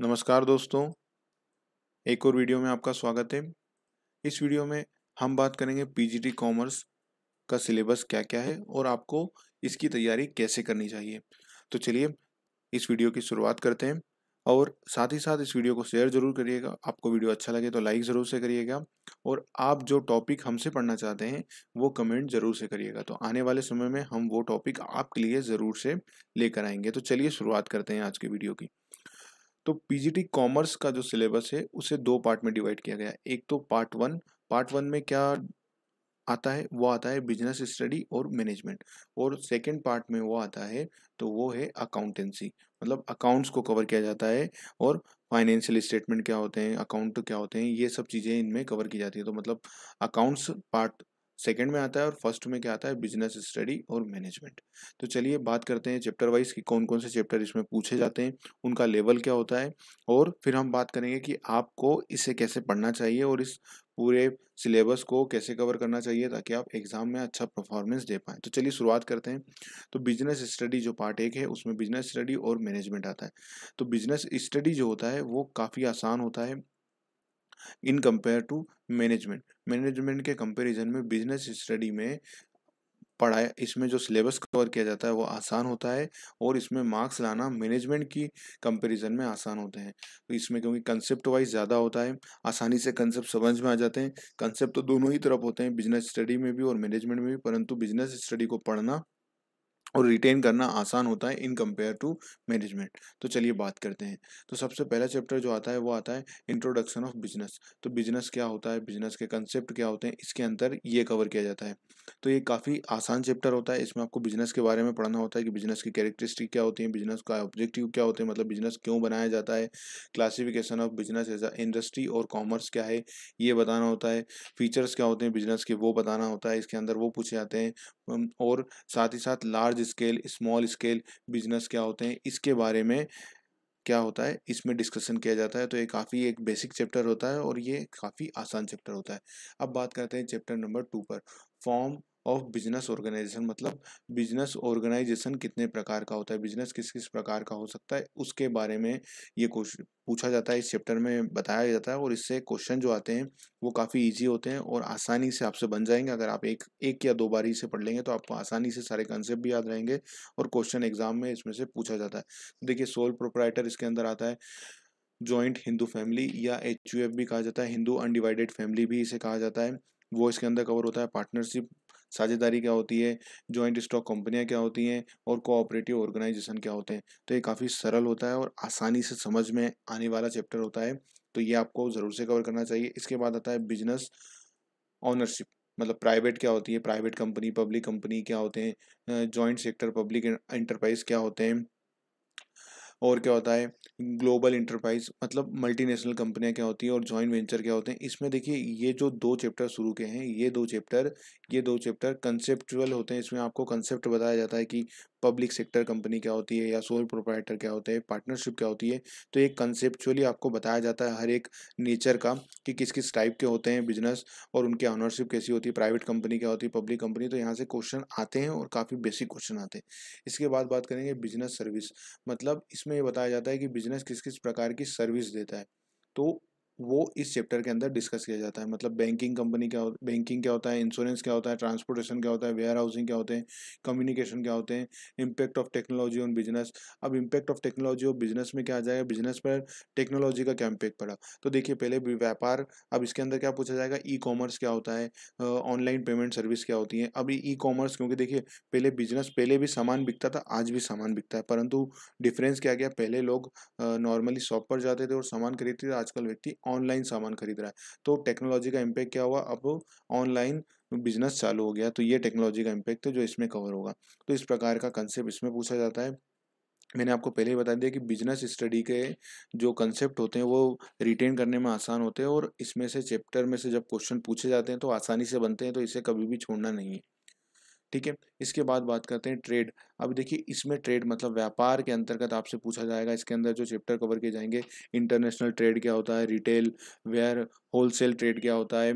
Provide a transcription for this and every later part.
नमस्कार दोस्तों एक और वीडियो में आपका स्वागत है इस वीडियो में हम बात करेंगे पीजीटी कॉमर्स का सिलेबस क्या क्या है और आपको इसकी तैयारी कैसे करनी चाहिए तो चलिए इस वीडियो की शुरुआत करते हैं और साथ ही साथ इस वीडियो को शेयर जरूर करिएगा आपको वीडियो अच्छा लगे तो लाइक ज़रूर से करिएगा और आप जो टॉपिक हमसे पढ़ना चाहते हैं वो कमेंट ज़रूर से करिएगा तो आने वाले समय में हम वो टॉपिक आपके लिए ज़रूर से लेकर आएंगे तो चलिए शुरुआत करते हैं आज के वीडियो की तो पीजीटी कॉमर्स का जो सिलेबस है उसे दो पार्ट में डिवाइड किया गया एक तो पार्ट वन पार्ट वन में क्या आता है वो आता है बिजनेस स्टडी और मैनेजमेंट और सेकेंड पार्ट में वो आता है तो वो है अकाउंटेंसी मतलब अकाउंट्स को कवर किया जाता है और फाइनेंशियल स्टेटमेंट क्या होते हैं अकाउंट क्या होते हैं ये सब चीज़ें इनमें कवर की जाती है तो मतलब अकाउंट्स पार्ट सेकेंड में आता है और फर्स्ट में क्या आता है बिजनेस स्टडी और मैनेजमेंट तो चलिए बात करते हैं चैप्टर वाइज कि कौन कौन से चैप्टर इसमें पूछे जाते हैं उनका लेवल क्या होता है और फिर हम बात करेंगे कि आपको इसे कैसे पढ़ना चाहिए और इस पूरे सिलेबस को कैसे कवर करना चाहिए ताकि आप एग्जाम में अच्छा परफॉर्मेंस दे पाएँ तो चलिए शुरुआत करते हैं तो बिजनेस स्टडी जो पार्ट एक है उसमें बिजनेस स्टडी और मैनेजमेंट आता है तो बिजनेस स्टडी जो होता है वो काफ़ी आसान होता है in compare to management management के कंपैरिजन में बिजनेस स्टडी में पढ़ाया इसमें जो सिलेबस कवर किया जाता है वो आसान होता है और इसमें मार्क्स लाना मैनेजमेंट की कंपैरिजन में आसान होते हैं तो इसमें क्योंकि कंसेप्ट वाइज ज़्यादा होता है आसानी से कंसेप्ट समझ में आ जाते हैं कंसेप्ट तो दोनों ही तरफ होते हैं बिजनेस स्टडी में भी और मैनेजमेंट में भी परंतु बिजनेस स्टडी को पढ़ना और रिटेन करना आसान होता है इन कंपेयर टू मैनेजमेंट तो चलिए बात करते हैं तो सबसे पहला चैप्टर जो आता है वो आता है इंट्रोडक्शन ऑफ बिजनेस तो बिजनेस क्या होता है बिजनेस के कंसेप्ट क्या होते हैं इसके अंदर ये कवर किया जाता है तो ये काफ़ी आसान चैप्टर होता है इसमें आपको बिजनेस के बारे में पढ़ना होता है कि बिजनेस की कैरेक्टरिस्टिक क्या होती है बिजनेस का ऑब्जेक्टिव क्या होते हैं मतलब बिजनेस क्यों बनाया जाता है classification of business as a industry और कॉमर्स क्या है ये बताना होता है फीचर्स क्या होते हैं बिजनेस के वो बताना होता है इसके अंदर वो पूछे जाते हैं और साथ ही साथ large large scale small scale business क्या होते हैं इसके बारे में क्या होता है इसमें डिस्कशन किया जाता है तो ये काफ़ी एक बेसिक चैप्टर होता है और ये काफ़ी आसान चैप्टर होता है अब बात करते हैं चैप्टर नंबर टू पर फॉर्म ऑफ बिजनेस ऑर्गेनाइजेशन मतलब बिजनेस ऑर्गेनाइजेशन कितने प्रकार का होता है बिजनेस किस किस प्रकार का हो सकता है उसके बारे में ये क्वेश्चन पूछा जाता है इस चैप्टर में बताया जाता है और इससे क्वेश्चन जो आते हैं वो काफ़ी ईजी होते हैं और आसानी से आपसे बन जाएंगे अगर आप एक एक या दो बार ही से पढ़ लेंगे तो आपको आसानी से सारे कंसेप्ट भी याद रहेंगे और क्वेश्चन एग्जाम में इसमें से पूछा जाता है तो देखिए सोल प्रोपराइटर इसके अंदर आता है जॉइंट हिंदू फैमिली या एच भी कहा जाता है हिंदू अनडिवाइडेड फैमिली भी इसे कहा जाता है वो इसके अंदर कवर होता है पार्टनरशिप साझेदारी क्या होती है जॉइंट स्टॉक कंपनियाँ क्या होती हैं और कोऑपरेटिव ऑर्गेनाइजेशन क्या होते हैं तो ये काफ़ी सरल होता है और आसानी से समझ में आने वाला चैप्टर होता है तो ये आपको ज़रूर से कवर करना चाहिए इसके बाद आता है बिजनेस ऑनरशिप मतलब प्राइवेट क्या होती है प्राइवेट कंपनी पब्लिक कंपनी क्या होते हैं जॉइंट सेक्टर पब्लिक इंटरप्राइज क्या होते हैं और क्या होता है ग्लोबल इंटरप्राइज मतलब मल्टीनेशनल कंपनियां क्या होती हैं और जॉइंट वेंचर क्या होते हैं इसमें देखिए ये जो दो चैप्टर शुरू के हैं ये दो चैप्टर ये दो चैप्टर कंसेप्चुअल होते हैं इसमें आपको कंसेप्ट बताया जाता है कि पब्लिक सेक्टर कंपनी क्या होती है या सोल प्रोप्राइटर क्या होता है पार्टनरशिप क्या होती है तो एक कंसेप्चुअली आपको बताया जाता है हर एक नेचर का कि किस किस टाइप के होते हैं बिजनेस और उनकी ऑनरशिप कैसी होती है प्राइवेट कंपनी क्या होती है पब्लिक कंपनी तो यहाँ से क्वेश्चन आते हैं और काफ़ी बेसिक क्वेश्चन आते हैं इसके बाद बात करेंगे बिजनेस सर्विस मतलब इसमें यह बताया जाता है कि बिजनेस किस किस प्रकार की सर्विस देता है तो वो इस चैप्टर के अंदर डिस्कस किया जाता है मतलब बैंकिंग कंपनी क्या बैंकिंग क्या होता है इंश्योरेंस क्या होता है ट्रांसपोर्टेशन क्या होता है वेयर हाउसिंग क्या होते हैं कम्युनिकेशन क्या होते हैं impact of technology on business अब इम्पैक्ट ऑफ टेक्नोलॉजी और बिजनेस में क्या आ जाएगा बिजनेस पर टेक्नोलॉजी का क्या इम्पैक्ट पड़ा तो देखिए पहले व्यापार अब इसके अंदर क्या पूछा जाएगा ई कॉमर्स क्या होता है ऑनलाइन पेमेंट सर्विस क्या होती है अभी ई कॉमर्स क्योंकि देखिए पहले बिजनेस पहले भी सामान बिकता था आज भी सामान बिकता है परंतु डिफरेंस क्या गया पहले लोग नॉर्मली शॉप पर जाते थे और सामान खरीदते थे आजकल व्यक्ति ऑनलाइन सामान खरीद रहा है तो टेक्नोलॉजी का इम्पैक्ट क्या हुआ अब ऑनलाइन बिजनेस चालू हो गया तो ये टेक्नोलॉजी का इम्पैक्ट है जो इसमें कवर होगा तो इस प्रकार का कंसेप्ट इसमें पूछा जाता है मैंने आपको पहले ही बता दिया कि बिजनेस स्टडी के जो कंसेप्ट होते हैं वो रिटेन करने में आसान होते हैं और इसमें से चैप्टर में से जब क्वेश्चन पूछे जाते हैं तो आसानी से बनते हैं तो इसे कभी भी छोड़ना नहीं है ठीक है इसके बाद बात करते हैं ट्रेड अब देखिए इसमें ट्रेड मतलब व्यापार के अंतर्गत आपसे पूछा जाएगा इसके अंदर जो चैप्टर कवर किए जाएंगे इंटरनेशनल ट्रेड क्या होता है रिटेल वेयर होलसेल ट्रेड क्या होता है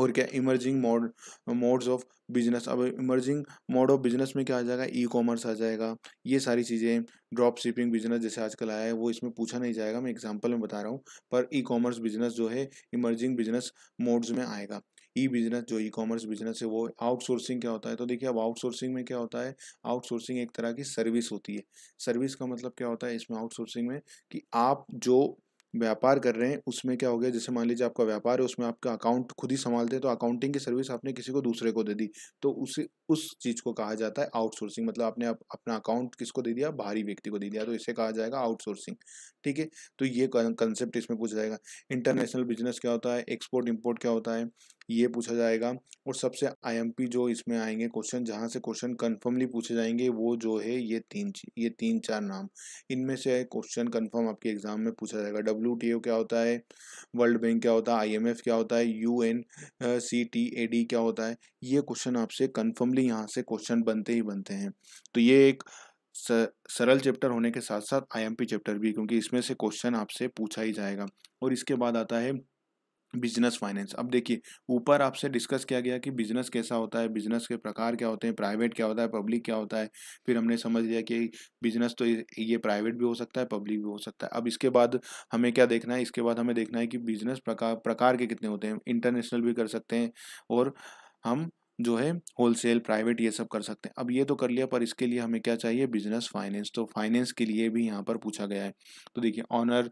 और क्या emerging mode modes of business अब इमर्जिंग मोड ऑफ बिजनेस में क्या आ जाएगा ई कॉमर्स आ जाएगा ये सारी चीज़ें ड्रॉप शिपिंग बिजनेस जैसे आजकल आया है वो इसमें पूछा नहीं जाएगा मैं एग्जांपल में बता रहा हूँ पर ई कॉमर्स बिजनेस जो है इमर्जिंग बिजनेस मोड्स में आएगा ई बिजनेस जो ई कॉमर्स बिजनेस है वो आउटसोर्सिंग क्या होता है तो देखिए अब आउटसोर्सिंग में क्या होता है आउटसोर्सिंग एक तरह की सर्विस होती है सर्विस का मतलब क्या होता है इसमें आउटसोर्सिंग में कि आप जो व्यापार कर रहे हैं उसमें क्या हो गया जैसे मान लीजिए आपका व्यापार है उसमें आपका अकाउंट खुद ही संभालते हैं तो अकाउंटिंग की सर्विस आपने किसी को दूसरे को दे दी तो उस उस चीज़ को कहा जाता है आउटसोर्सिंग मतलब आपने आप, अपना अकाउंट किसको दे दिया बाहरी व्यक्ति को दे दिया तो इसे कहा जाएगा आउटसोर्सिंग ठीक है तो ये कंसेप्ट इसमें पूछा जाएगा इंटरनेशनल बिजनेस क्या होता है एक्सपोर्ट इम्पोर्ट क्या होता है ये पूछा जाएगा और सबसे आईएमपी जो इसमें आएंगे क्वेश्चन जहाँ से क्वेश्चन कन्फर्मली पूछे जाएंगे वो जो है ये तीन ये तीन चार नाम इनमें से क्वेश्चन कन्फर्म आपके एग्जाम में पूछा जाएगा डब्ल्यू क्या होता है वर्ल्ड बैंक क्या होता है आईएमएफ क्या होता है U N C T A D क्या होता है ये क्वेश्चन आपसे कन्फर्मली यहाँ से क्वेश्चन बनते ही बनते हैं तो ये एक सरल चैप्टर होने के साथ साथ आईएमपी चैप्टर भी क्योंकि इसमें से क्वेश्चन आपसे पूछा ही जाएगा और इसके बाद आता है बिजनेस फाइनेंस अब देखिए ऊपर आपसे डिस्कस किया गया कि बिजनेस कैसा होता है बिजनेस के प्रकार क्या होते हैं प्राइवेट क्या होता है पब्लिक क्या होता है फिर हमने समझ लिया कि बिजनेस तो ये प्राइवेट भी हो सकता है पब्लिक भी हो सकता है अब इसके बाद हमें क्या देखना है इसके बाद हमें देखना है कि बिजनेस प्रकार प्रकार के कितने होते हैं इंटरनेशनल भी कर सकते हैं और हम जो है होलसेल प्राइवेट ये सब कर सकते हैं अब ये तो कर लिया पर इसके लिए हमें क्या चाहिए बिजनेस फाइनेंस तो फाइनेंस के लिए भी यहाँ पर पूछा गया है तो देखिए ऑनर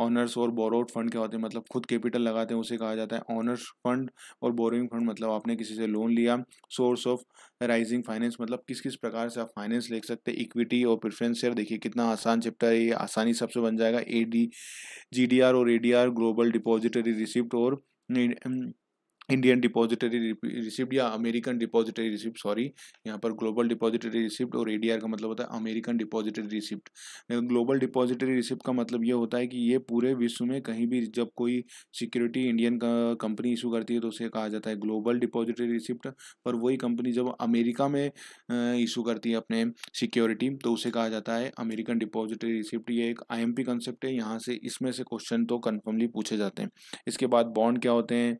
ऑनर्स और बोरोड फंड क्या होते हैं मतलब खुद कैपिटल लगाते हैं उसे कहा जाता है ऑनर्स फंड और बोरोइंग फंड मतलब आपने किसी से लोन लिया सोर्स ऑफ राइजिंग फाइनेंस मतलब किस किस प्रकार से आप फाइनेंस ले सकते हैं इक्विटी और प्रिफ्रेंस शेयर देखिए कितना आसान चैप्टर है ये आसानी सबसे बन जाएगा A D G D R और A D R global depository receipt और इंडियन डिपॉजिटरी रिसिप्ट या अमेरिकन डिपॉजिटरी रिसिप्ट सॉरी यहाँ पर ग्लोबल डिपॉजिटरी रिसिप्ट और एडीआर का मतलब होता है American depository receipt global depository receipt का मतलब ये होता है कि ये पूरे विश्व में कहीं भी जब कोई सिक्योरिटी इंडियन का कंपनी इशू करती है तो उसे कहा जाता है ग्लोबल डिपॉजिटरी रिसिप्ट पर वही कंपनी जब अमेरिका में इशू करती है अपने सिक्योरिटी तो उसे कहा जाता है अमेरिकन डिपॉजिटरी रिसिप्ट ये एक आई एम पी कंसेप्ट है यहाँ से इसमें से क्वेश्चन तो कन्फर्मली पूछे जाते हैं इसके बाद बॉन्ड क्या होते हैं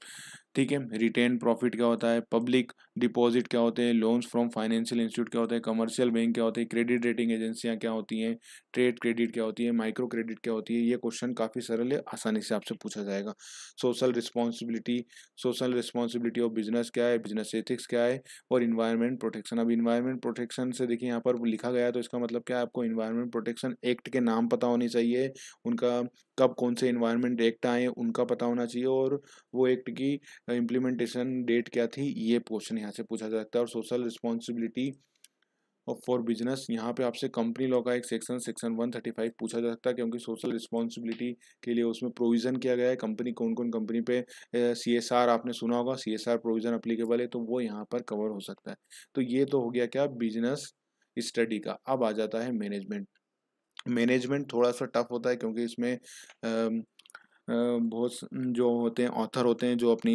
ठीक है रिटेन प्रॉफिट क्या होता है पब्लिक डिपॉजिट क्या होते हैं लोन्स फ्रॉम फाइनेंशियल इंस्टीट्यूट क्या होते हैं कमर्शियल बैंक क्या होते हैं क्रेडिट रेटिंग एजेंसियाँ क्या होती हैं ट्रेड क्रेडिट क्या होती है माइक्रो क्रेडिट क्या होती है ये क्वेश्चन काफ़ी सरल है आसानी से आपसे पूछा जाएगा social responsibility social responsibility of business क्या है बिजनेस एथिक्स क्या है और इन्वायरमेंट प्रोटेक्शन अब इन्वायरमेंट प्रोटेक्शन से देखिए यहाँ पर लिखा गया तो इसका मतलब क्या है आपको इन्वायरमेंट प्रोटेक्शन एक्ट के नाम पता होने चाहिए उनका कब कौन से इन्वायरमेंट एक्ट आए उनका पता होना चाहिए और वो एक्ट की इम्प्लीमेंटेशन डेट क्या थी ये क्वेश्चन यहाँ से पूछा जा सकता है और सोशल रिस्पॉन्सिबिलिटी फॉर बिजनेस यहाँ पे आपसे कंपनी लॉ का एक section section one thirty five पूछा जा सकता है क्योंकि सोशल रिस्पॉन्सिबिलिटी के लिए उसमें प्रोविज़न किया गया है कंपनी कौन कौन कंपनी पे सी एस आर आपने सुना होगा C S R provision applicable है तो वो यहाँ पर कवर हो सकता है तो ये तो हो गया क्या बिजनेस स्टडी का अब आ जाता है मैनेजमेंट मैनेजमेंट थोड़ा सा टफ होता है क्योंकि इसमें बहुत जो होते हैं ऑथर होते हैं जो अपनी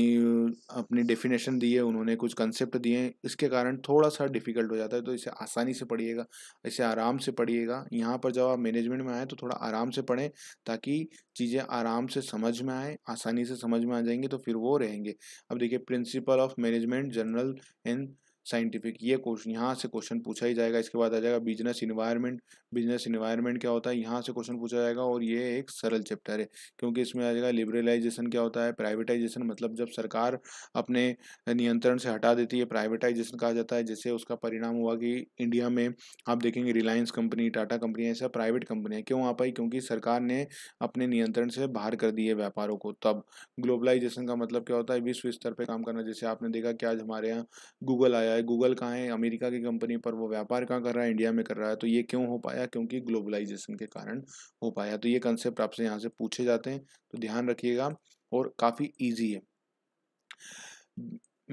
अपनी डेफिनेशन दी है उन्होंने कुछ कंसेप्ट दिए हैं इसके कारण थोड़ा सा डिफ़िकल्ट हो जाता है तो इसे आसानी से पढ़िएगा इसे आराम से पढ़िएगा यहाँ पर जब आप मैनेजमेंट में आएँ तो थोड़ा आराम से पढ़ें ताकि चीज़ें आराम से समझ में आएँ आसानी से समझ में आ जाएंगी तो फिर वो रहेंगे अब देखिए principle of management general and scientific ये क्वेश्चन यहाँ से क्वेश्चन पूछा ही जाएगा इसके बाद आ जाएगा बिजनेस इन्वायरमेंट बिजनेस इन्वायरमेंट क्या होता है यहाँ से क्वेश्चन पूछा जाएगा और ये एक सरल चैप्टर है क्योंकि इसमें आ जाएगा लिबरलाइजेशन क्या होता है प्राइवेटाइजेशन मतलब जब सरकार अपने नियंत्रण से हटा देती है प्राइवेटाइजेशन कहा जाता है जैसे उसका परिणाम हुआ कि इंडिया में आप देखेंगे रिलायंस कंपनी टाटा कंपनी ऐसा प्राइवेट कंपनियाँ क्यों आ पाई क्योंकि सरकार ने अपने नियंत्रण से बाहर कर दिए व्यापारों को तब ग्लोबलाइजेशन का मतलब क्या होता है विश्व स्तर पर काम करना जैसे आपने देखा कि आज हमारे यहाँ गूगल आया है गूगल कहाँ है अमेरिका की कंपनी पर वो व्यापार कहाँ कर रहा है इंडिया में कर रहा है तो ये क्यों हो पाया क्योंकि ग्लोबलाइजेशन के कारण हो पाया तो ये कंसेप्ट आपसे यहाँ से पूछे जाते हैं तो ध्यान रखिएगा और काफ़ी ईजी है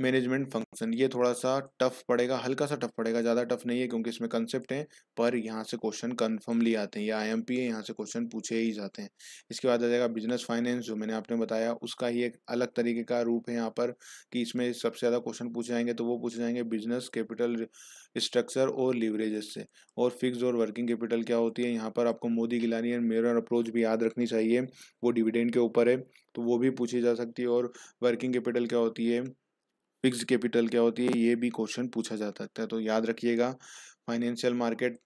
मैनेजमेंट फंक्शन ये थोड़ा सा टफ पड़ेगा हल्का सा टफ पड़ेगा ज़्यादा टफ नहीं है क्योंकि इसमें कंसेप्ट हैं पर यहाँ से क्वेश्चन कन्फर्मली आते हैं या आई एम पी है यहाँ से क्वेश्चन पूछे ही जाते हैं इसके बाद आ जाएगा बिजनेस फाइनेंस जो मैंने आपने बताया उसका ही एक अलग तरीके का रूप है यहाँ पर कि इसमें सबसे ज़्यादा क्वेश्चन पूछे जाएंगे तो वो पूछे जाएंगे बिजनेस कैपिटल स्ट्रक्चर और लिवरेजेस से और फिक्स और वर्किंग कैपिटल क्या होती है यहाँ पर आपको Modigliani and Miller approach भी याद रखनी चाहिए वो डिविडेंड के ऊपर है तो वो भी पूछी जा सकती है और वर्किंग कैपिटल क्या होती है फिक्स कैपिटल क्या होती है ये भी क्वेश्चन पूछा जा सकता है तो याद रखिएगा फाइनेंशियल मार्केट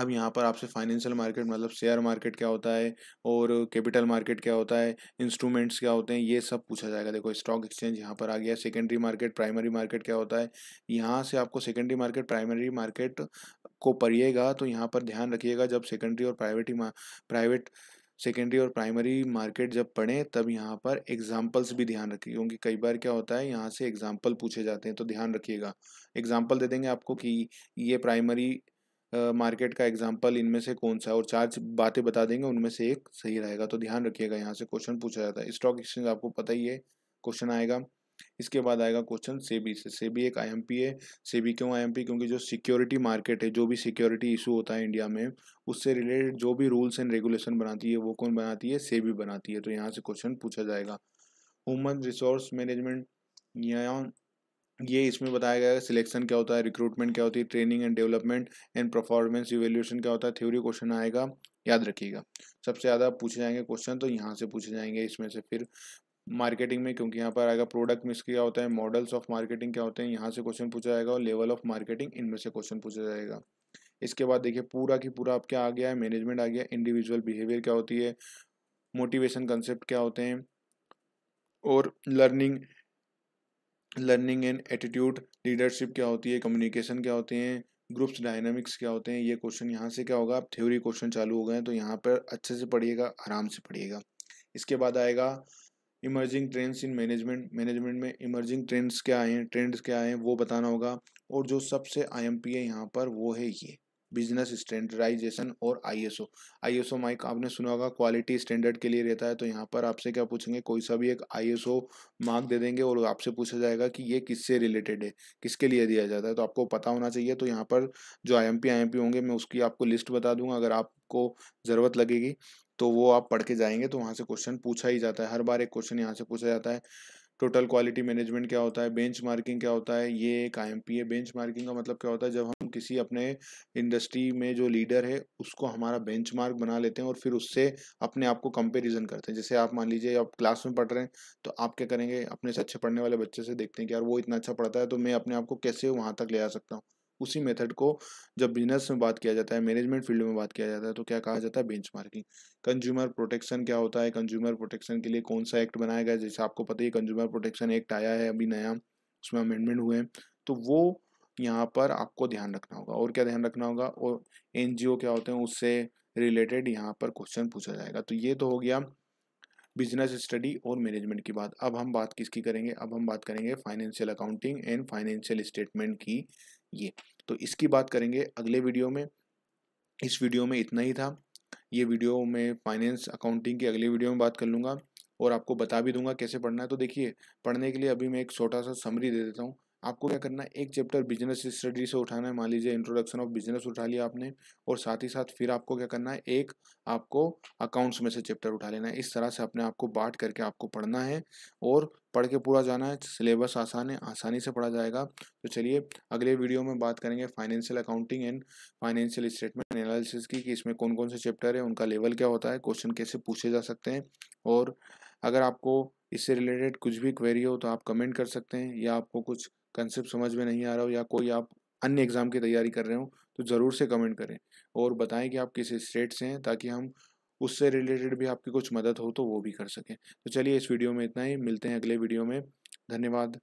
अब यहाँ पर आपसे फाइनेंशियल मार्केट मतलब शेयर मार्केट क्या होता है और कैपिटल मार्केट क्या होता है इंस्ट्रूमेंट्स क्या होते हैं ये सब पूछा जाएगा देखो स्टॉक एक्सचेंज यहाँ पर आ गया सेकेंडरी मार्केट प्राइमरी मार्केट क्या होता है यहाँ से आपको सेकेंडरी मार्केट प्राइमरी मार्केट को पढ़िएगा तो यहाँ पर ध्यान रखिएगा जब सेकेंडरी और प्राइवेट प्राइवेट सेकेंडरी और प्राइमरी मार्केट जब पढ़ें तब यहाँ पर एग्जाम्पल्स भी ध्यान रखिए क्योंकि कई बार क्या होता है यहाँ से एग्जाम्पल पूछे जाते हैं तो ध्यान रखिएगा एग्जाम्पल दे देंगे आपको कि ये प्राइमरी मार्केट का एग्जाम्पल इनमें से कौन सा है और चार बातें बता देंगे उनमें से एक सही रहेगा तो ध्यान रखिएगा यहाँ से क्वेश्चन पूछा जाता है स्टॉक एक्सचेंज आपको पता ही है क्वेश्चन आएगा इसके बाद आएगा क्वेश्चन सेबी से सेबी एक आईएमपी है सेबी क्यों आईएमपी क्योंकि जो सिक्योरिटी मार्केट है जो भी सिक्योरिटी इशू होता है इंडिया में उससे रिलेटेड जो भी रूल्स एंड रेगुलेशन बनाती है वो कौन बनाती है सेबी बनाती है तो यहाँ से क्वेश्चन पूछा जाएगा ह्यूमन रिसोर्स मैनेजमेंट यहाँ ये इसमें बताया गया है सिलेक्शन क्या होता है रिक्रूटमेंट क्या होती है training and development and performance evaluation क्या होता है थ्योरी क्वेश्चन आएगा याद रखिएगा सबसे ज़्यादा पूछे जाएंगे क्वेश्चन तो यहाँ से पूछे जाएंगे इसमें से फिर मार्केटिंग में क्योंकि यहाँ पर आएगा प्रोडक्ट मिस किया होता है मॉडल्स ऑफ मार्केटिंग क्या होते हैं यहाँ से क्वेश्चन पूछा जाएगा और लेवल ऑफ मार्केटिंग इनमें से क्वेश्चन पूछा जाएगा इसके बाद देखिए पूरा की पूरा आप क्या आ गया है मैनेजमेंट आ गया इंडिविजुअल बिहेवियर क्या होती है मोटिवेशन कंसेप्ट क्या होते हैं और learning learning and attitude leadership क्या होती है कम्युनिकेशन क्या होते हैं ग्रुप्स डायनामिक्स क्या होते हैं ये क्वेश्चन यहाँ से क्या होगा आप थ्योरी क्वेश्चन चालू हो गए हैं तो यहाँ पर अच्छे से पढ़िएगा आराम से पढ़िएगा इसके बाद आएगा emerging trends in management management में इमर्जिंग ट्रेंड्स क्या आए हैं ट्रेंड्स क्या आए हैं वो बताना होगा और जो सबसे आई एम पी है यहाँ पर वो है ये बिजनेस स्टैंडर्डाइजेशन और आईएसओ आईएसओ माइक आपने सुना होगा क्वालिटी स्टैंडर्ड के लिए रहता है तो यहाँ पर आपसे क्या पूछेंगे कोई सा भी एक आईएसओ मार्क दे देंगे और आपसे पूछा जाएगा कि ये किससे रिलेटेड है किसके लिए दिया जाता है तो आपको पता होना चाहिए तो यहाँ पर जो आईएमपी आईएमपी होंगे मैं उसकी आपको लिस्ट बता दूंगा अगर आपको ज़रूरत लगेगी तो वो आप पढ़ के जाएंगे तो वहाँ से क्वेश्चन पूछा ही जाता है हर बार एक क्वेश्चन यहाँ से पूछा जाता है टोटल क्वालिटी मैनेजमेंट क्या होता है बेंच मार्किंग क्या होता है ये एक आई एम पी है बेंच मार्किंग का मतलब क्या होता है जब हम किसी अपने इंडस्ट्री में जो लीडर है उसको हमारा बेंच मार्क बना लेते हैं और फिर उससे अपने आप को कंपेरिजन करते हैं जैसे आप मान लीजिए आप क्लास में पढ़ रहे हैं तो आप क्या करेंगे अपने से अच्छे पढ़ने वाले बच्चे से देखते हैं कि यार वो इतना अच्छा पढ़ता है तो मैं अपने आप को कैसे वहाँ तक ले आ सकता हूँ उसी मेथड को जब बिजनेस में बात किया जाता है मैनेजमेंट फील्ड में बात किया जाता है तो क्या कहा जाता है बेंच कंज्यूमर प्रोटेक्शन क्या होता है कंज्यूमर प्रोटेक्शन के लिए कौन सा एक्ट बनाया गया जैसे आपको पता ही कंज्यूमर प्रोटेक्शन एक्ट आया है अभी नया उसमें अमेंडमेंट हुए हैं तो वो यहाँ पर आपको ध्यान रखना होगा और क्या ध्यान रखना होगा और एन क्या होते हैं उससे रिलेटेड यहाँ पर क्वेश्चन पूछा जाएगा तो ये तो हो गया बिजनेस स्टडी और मैनेजमेंट की बात अब हम बात किसकी करेंगे अब हम बात करेंगे financial accounting and financial statement की ये तो इसकी बात करेंगे अगले वीडियो में इस वीडियो में इतना ही था ये वीडियो में फाइनेंस अकाउंटिंग की अगले वीडियो में बात कर लूँगा और आपको बता भी दूंगा कैसे पढ़ना है तो देखिए पढ़ने के लिए अभी मैं एक छोटा सा समरी दे देता हूँ आपको क्या करना है एक चैप्टर बिजनेस स्टडी से उठाना है मान लीजिए इंट्रोडक्शन ऑफ बिजनेस उठा लिया आपने और साथ ही साथ फिर आपको क्या करना है एक आपको अकाउंट्स में से चैप्टर उठा लेना है इस तरह से अपने आपको बांट करके आपको पढ़ना है और पढ़ के पूरा जाना है सिलेबस आसान है आसानी से पढ़ा जाएगा तो चलिए अगले वीडियो में बात करेंगे financial accounting and financial statement analysis की कि इसमें कौन कौन से चैप्टर है उनका लेवल क्या होता है क्वेश्चन कैसे पूछे जा सकते हैं और अगर आपको इससे रिलेटेड कुछ भी क्वेरी हो तो आप कमेंट कर सकते हैं या आपको कुछ कंसेप्ट समझ में नहीं आ रहा हो या कोई आप अन्य एग्ज़ाम की तैयारी कर रहे हो तो ज़रूर से कमेंट करें और बताएं कि आप किस स्टेट से हैं ताकि हम उससे रिलेटेड भी आपकी कुछ मदद हो तो वो भी कर सकें तो चलिए इस वीडियो में इतना ही मिलते हैं अगले वीडियो में धन्यवाद